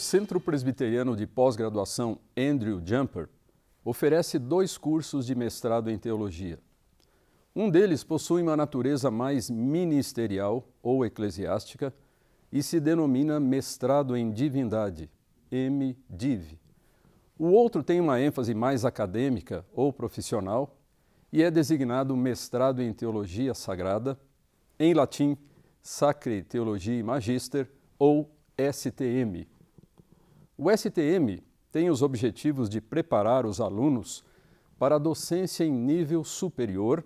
o Centro Presbiteriano de Pós-Graduação Andrew Jumper oferece dois cursos de mestrado em teologia. Um deles possui uma natureza mais ministerial ou eclesiástica e se denomina Mestrado em Divindade, MDiv. O outro tem uma ênfase mais acadêmica ou profissional e é designado Mestrado em Teologia Sagrada, em latim Sacre Theologiae Magister ou STM, o STM tem os objetivos de preparar os alunos para a docência em nível superior,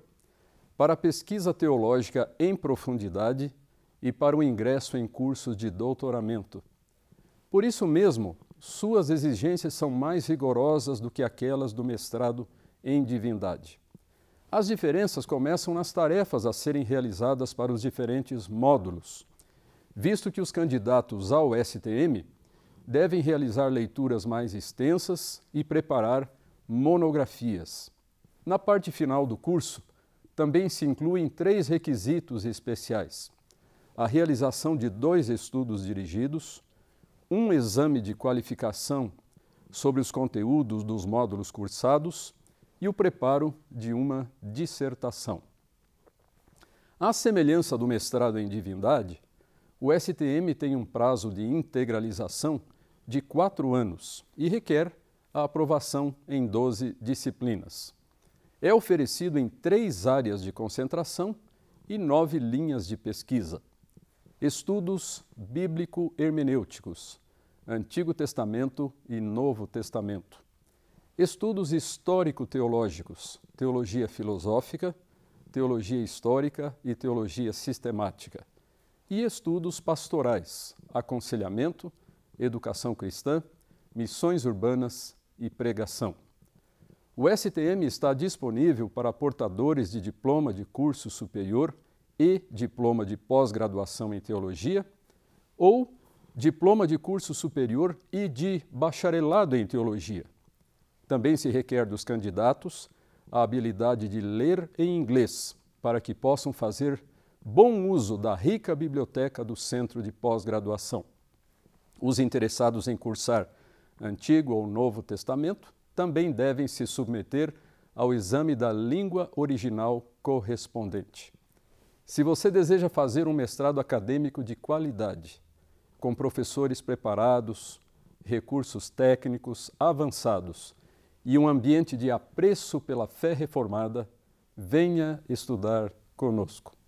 para a pesquisa teológica em profundidade e para o ingresso em cursos de doutoramento. Por isso mesmo, suas exigências são mais rigorosas do que aquelas do mestrado em divindade. As diferenças começam nas tarefas a serem realizadas para os diferentes módulos, visto que os candidatos ao STM devem realizar leituras mais extensas e preparar monografias. Na parte final do curso, também se incluem três requisitos especiais: a realização de dois estudos dirigidos, um exame de qualificação sobre os conteúdos dos módulos cursados e o preparo de uma dissertação. À semelhança do mestrado em divindade, o STM tem um prazo de integralização de quatro anos e requer a aprovação em 12 disciplinas. É oferecido em três áreas de concentração e nove linhas de pesquisa: estudos bíblico-hermenêuticos, Antigo Testamento e Novo Testamento, estudos histórico-teológicos, teologia filosófica, teologia histórica e teologia sistemática, e estudos pastorais, aconselhamento educação cristã, missões urbanas e pregação. O STM está disponível para portadores de diploma de curso superior e diploma de pós-graduação em teologia ou diploma de curso superior e de bacharelado em teologia. Também se requer dos candidatos a habilidade de ler em inglês, para que possam fazer bom uso da rica biblioteca do Centro de Pós-Graduação. Os interessados em cursar Antigo ou Novo Testamento também devem se submeter ao exame da língua original correspondente. Se você deseja fazer um mestrado acadêmico de qualidade, com professores preparados, recursos técnicos avançados e um ambiente de apreço pela fé reformada, venha estudar conosco.